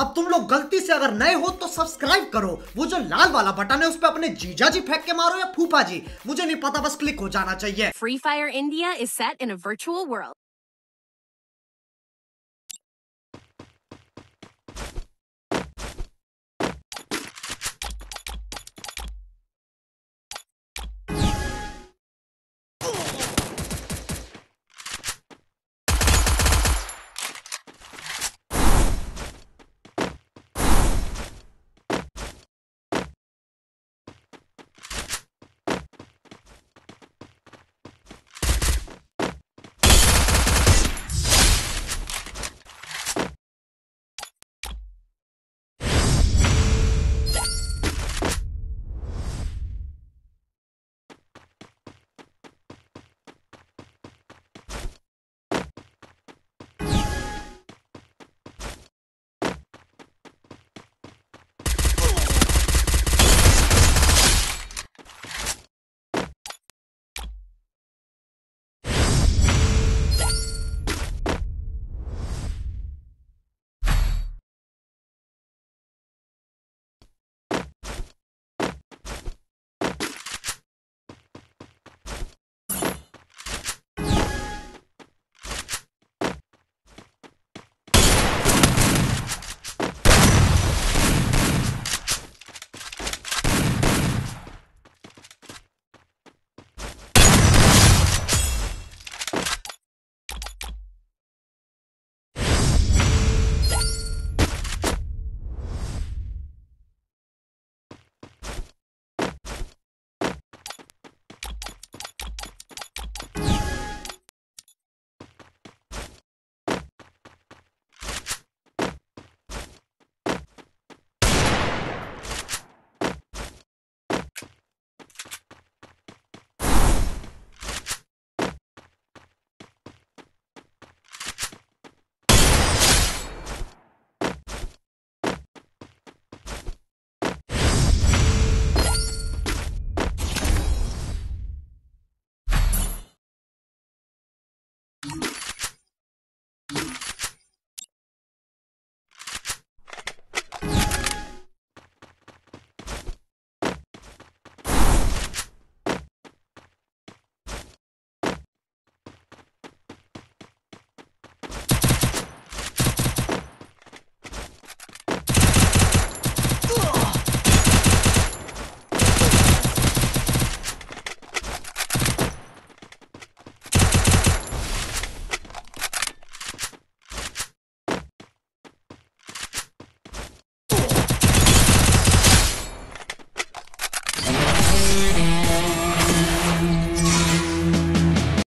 अब तुम लोग गलती से अगर नए हो तो सब्सक्राइब करो वो जो लाल वाला बटन है उस पर अपने जीजा जी फेंक के मारो या फूफा जी मुझे नहीं पता बस क्लिक हो जाना चाहिए Free Fire India is set in virtual world